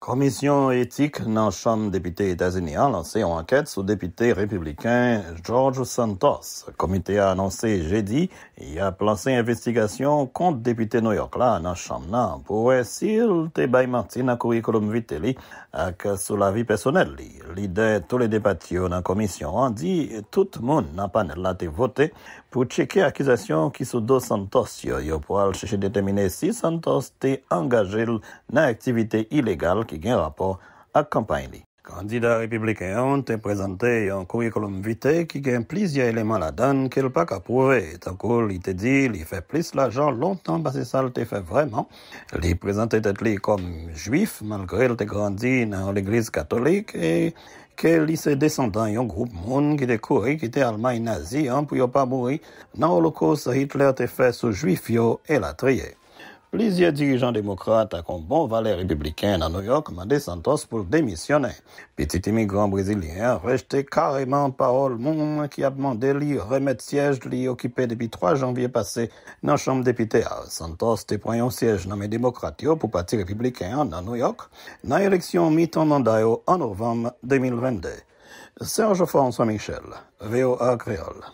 Komisyon etik nan chanm depite Etazenian lanse yon anket sou depite republikan George Santos. Komite a anonse jedi, y a plase investikasyon kont depite Noyok la nan chanm nan. Pou esil te bay marti nan kurikulum vite li ak sou lavi personel li. Li de to le debatio nan komisyon an di, tout moun nan panel la te vote... Pour checker l'accusation qui sont dos Santos, il faut chercher à déterminer si Santos est engagé dans une activité illégale qui a un rapport à la campagne. Le Candidat républicain a présenté un curriculum vitae qui a plusieurs éléments là-dedans qu'il n'a pas qu'à prouver. Tant qu'il te dit, qu'il fait plus l'argent longtemps parce que ça le fait vraiment. Il présentait présenté comme juif malgré qu'il a grandi dans l'église catholique et ke li se descendant yon group moun ki de kouri ki de almay nazi an pou yo pa mouri nan holokos Hitler te fè sou juif yo el atriye. Plusieurs dirigeants démocrates, comme bon valet républicain à New York, Mandé Santos pour démissionner. Petit immigrant brésilien rejeté carrément parole, le qui a demandé lui remettre siège lui occupé depuis 3 janvier passé dans la Chambre députée. Santos te prend un siège nommé démocratio pour parti républicain à New York dans l'élection mi-mandat en novembre 2022. Serge François Michel, VOA Creole.